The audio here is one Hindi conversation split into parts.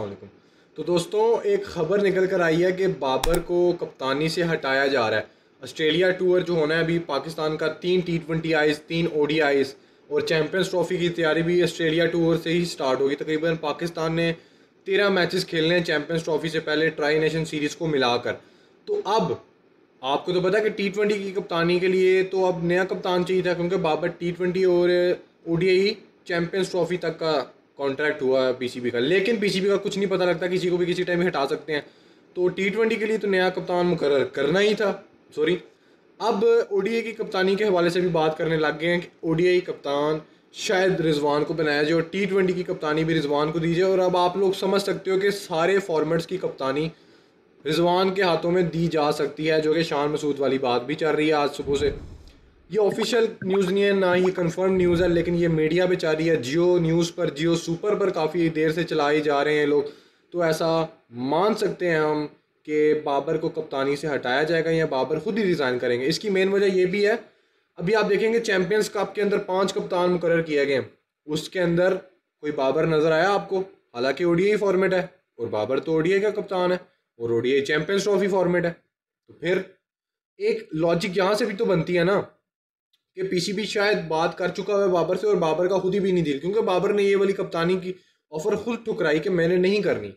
अलैक्म तो दोस्तों एक ख़बर निकल कर आई है कि बाबर को कप्तानी से हटाया जा रहा है ऑस्ट्रेलिया टूर जो होना है अभी पाकिस्तान का तीन टी ट्वेंटी आईज तीन ओ और चैम्पियंस ट्रॉफी की तैयारी भी ऑस्ट्रेलिया टूर से ही स्टार्ट होगी तकरीबन पाकिस्तान ने तेरह मैचेस खेलने हैं चैम्पियंस ट्रॉफी से पहले ट्राई नेशन सीरीज़ को मिलाकर तो अब आपको तो पता है कि टी ट्वेंटी की कप्तानी के लिए तो अब नया कप्तान चाहिए था क्योंकि बाबर टी ट्वेंटी और ओ चैम्पियंस ट्रॉफी तक का कॉन्ट्रैक्ट हुआ है पीसीबी का लेकिन पीसीबी का कुछ नहीं पता लगता किसी को भी किसी टाइम हटा सकते हैं तो टी ट्वेंटी के लिए तो नया कप्तान मुकर करना ही था सॉरी अब ओडीआई की कप्तानी के हवाले से भी बात करने लग गए हैं कि ओडीआई कप्तान शायद रिजवान को बनाया जाए और टी ट्वेंटी की कप्तानी भी रिजवान को दी जाए और अब आप लोग समझ सकते हो कि सारे फॉर्मेट्स की कप्तानी रिजवान के हाथों में दी जा सकती है जो कि शान मसूद वाली बात भी चल रही है आज सुबह से ये ऑफिशियल न्यूज़ नहीं है ना ये कंफर्म न्यूज़ है लेकिन ये मीडिया पे चाह रही है जियो न्यूज़ पर जियो सुपर पर काफ़ी देर से चलाए जा रहे हैं लोग तो ऐसा मान सकते हैं हम कि बाबर को कप्तानी से हटाया जाएगा या बाबर खुद ही रिज़ाइन करेंगे इसकी मेन वजह यह भी है अभी आप देखेंगे चैम्पियंस कप के अंदर पाँच कप्तान मुकर किए गए उसके अंदर कोई बाबर नज़र आया आपको हालांकि ओडीआई फॉर्मेट है और बाबर तो ओडीआई का कप्तान है और ओडीआई चैम्पियंस ट्रॉफी फॉर्मेट है तो फिर एक लॉजिक यहां से भी तो बनती है ना कि पीसीबी शायद बात कर चुका है बाबर से और बाबर का खुद ही भी नहीं दिल क्योंकि बाबर ने ये वाली कप्तानी की ऑफर खुद ठुकराई कि मैंने नहीं करनी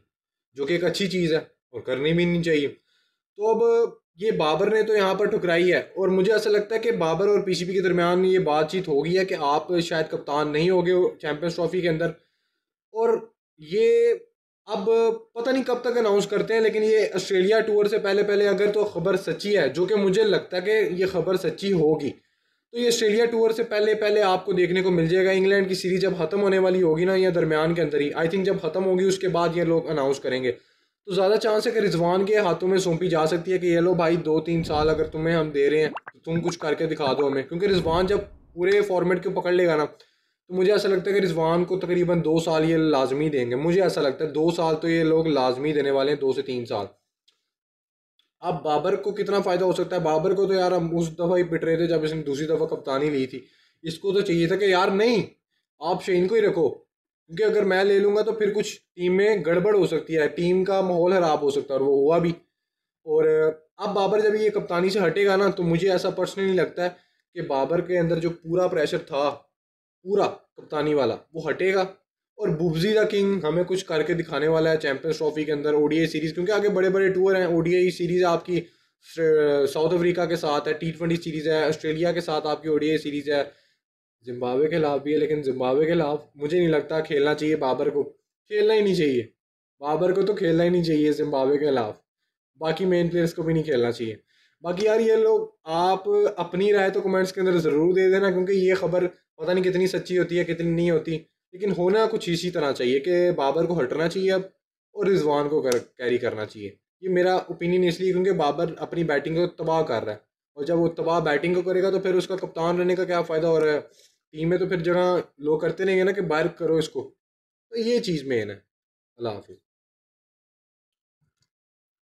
जो कि एक अच्छी चीज़ है और करनी भी नहीं चाहिए तो अब ये बाबर ने तो यहाँ पर ठुकराई है और मुझे ऐसा लगता है कि बाबर और पीसीबी के दरमियान ये बातचीत होगी है कि आप शायद कप्तान नहीं होगे चैंपियंस ट्रॉफी के अंदर और ये अब पता नहीं कब तक अनाउंस करते हैं लेकिन ये ऑस्ट्रेलिया टूर से पहले पहले अगर तो खबर सच्ची है जो कि मुझे लगता है कि ये खबर सच्ची होगी तो ये ऑस्ट्रेलिया टूर से पहले पहले आपको देखने को मिल जाएगा इंग्लैंड की सीरीज जब खत्म होने वाली होगी ना या दरमियान के अंदर ही आई थिंक जब खत्म होगी उसके बाद ये लोग अनाउंस करेंगे तो ज़्यादा चांस है कि रिजवान के हाथों में सौंपी जा सकती है कि ये लो भाई दो तीन साल अगर तुम्हें हम दे रहे हैं तो तुम कुछ करके दिखा दो हमें क्योंकि रिजवान जब पूरे फॉर्मेट को पकड़ लेगा ना तो मुझे ऐसा लगता है कि रिजवान को तकरीबन दो साल ये लाजमी देंगे मुझे ऐसा लगता है दो साल तो ये लोग लाजमी देने वाले हैं दो से तीन साल अब बाबर को कितना फ़ायदा हो सकता है बाबर को तो यार हम उस दफ़ा ही पिट रहे थे जब इसने दूसरी दफ़ा कप्तानी ली थी इसको तो चाहिए था कि यार नहीं आप शहीन को ही रखो क्योंकि अगर मैं ले लूँगा तो फिर कुछ टीम में गड़बड़ हो सकती है टीम का माहौल ख़राब हो सकता है और वो हुआ भी और अब बाबर जब ये कप्तानी से हटेगा ना तो मुझे ऐसा पर्सनली लगता है कि बाबर के अंदर जो पूरा प्रेशर था पूरा कप्तानी वाला वो हटेगा और बुबजी द किंग हमें कुछ करके दिखाने वाला है चैंपियंस ट्रॉफी के अंदर ओडीआई सीरीज क्योंकि आगे बड़े बड़े टूर हैं ओडीआई सीरीज आपकी साउथ अफ्रीका के साथ है टी ट्वेंटी सीरीज है ऑस्ट्रेलिया के साथ आपकी ओडीआई सीरीज है जिम्बावे के खिलाफ भी है लेकिन जिम्बावे के खिलाफ मुझे नहीं लगता खेलना चाहिए बाबर को खेलना ही नहीं चाहिए बाबर को तो खेलना ही नहीं चाहिए जिम्बावे के खिलाफ बाकी मेन प्लेयर्स को भी नहीं खेलना चाहिए बाकी यार ये लोग आप अपनी राय तो कमेंट्स के अंदर ज़रूर दे देना क्योंकि ये खबर पता नहीं कितनी सच्ची होती है कितनी नहीं होती लेकिन होना कुछ इसी तरह चाहिए कि बाबर को हटना चाहिए अब और रिजवान को कर, कैरी करना चाहिए ये मेरा ओपिनियन इसलिए क्योंकि बाबर अपनी बैटिंग को तबाह कर रहा है और जब वो तबाह बैटिंग को करेगा तो फिर उसका कप्तान रहने का क्या फ़ायदा हो रहा है टीम में तो फिर जगह लोग करते रहेंगे ना कि बाहर करो इसको तो ये चीज़ में है ना अल्लाह हाफिज़